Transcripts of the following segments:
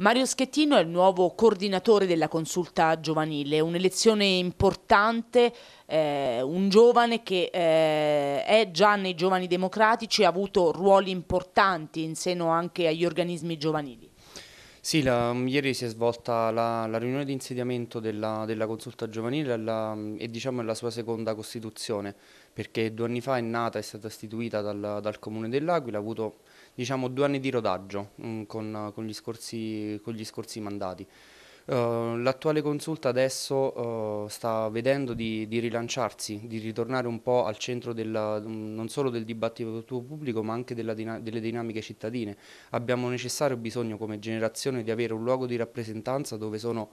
Mario Schettino è il nuovo coordinatore della consulta giovanile, un'elezione importante, eh, un giovane che eh, è già nei giovani democratici, ha avuto ruoli importanti in seno anche agli organismi giovanili. Sì, la, mm, ieri si è svolta la, la riunione di insediamento della, della consulta giovanile alla, mm, e diciamo è la sua seconda costituzione, perché due anni fa è nata, è stata istituita dal, dal Comune dell'Aquila, ha avuto diciamo, due anni di rodaggio mh, mm, con, con, gli scorsi, con gli scorsi mandati. Eh, l'attuale consulta adesso uh, sta vedendo di, di, rilanciarsi, di ritornare un po' al centro della, non solo del dibattito pubblico ma anche dina delle dinamiche cittadine. Abbiamo necessario bisogno come generazione di avere un luogo di rappresentanza dove sono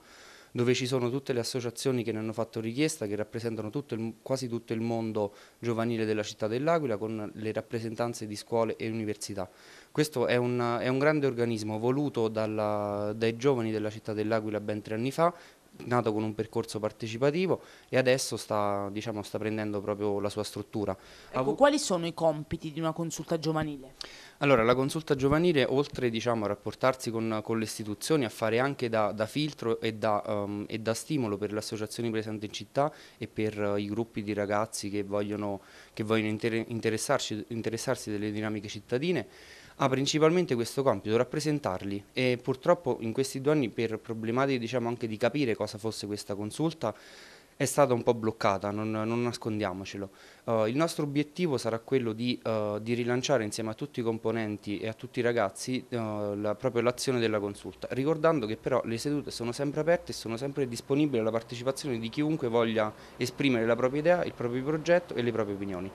dove ci sono tutte le associazioni che ne hanno fatto richiesta, che rappresentano tutto il, quasi tutto il mondo giovanile della città dell'Aquila con le rappresentanze di scuole e università. Questo è un, è un grande organismo voluto dalla, dai giovani della città dell'Aquila ben tre anni fa nato con un percorso partecipativo e adesso sta, diciamo, sta prendendo proprio la sua struttura. Ecco, quali sono i compiti di una consulta giovanile? Allora, la consulta giovanile, oltre diciamo, a rapportarsi con, con, le istituzioni, a fare anche da, da filtro e da, um, e da, stimolo per le associazioni presenti in città e per uh, i gruppi di ragazzi che vogliono, che vogliono inter interessarsi delle dinamiche cittadine, ha principalmente questo compito, rappresentarli e purtroppo in questi due anni per problematiche diciamo anche di capire cosa fosse questa consulta è stata un po' bloccata, non, non nascondiamocelo. Uh, il nostro obiettivo sarà quello di, uh, di, rilanciare insieme a tutti i componenti e a tutti i ragazzi uh, la, proprio l'azione della consulta, ricordando che però le sedute sono sempre aperte e sono sempre disponibili alla partecipazione di chiunque voglia esprimere la propria idea, il proprio progetto e le proprie opinioni.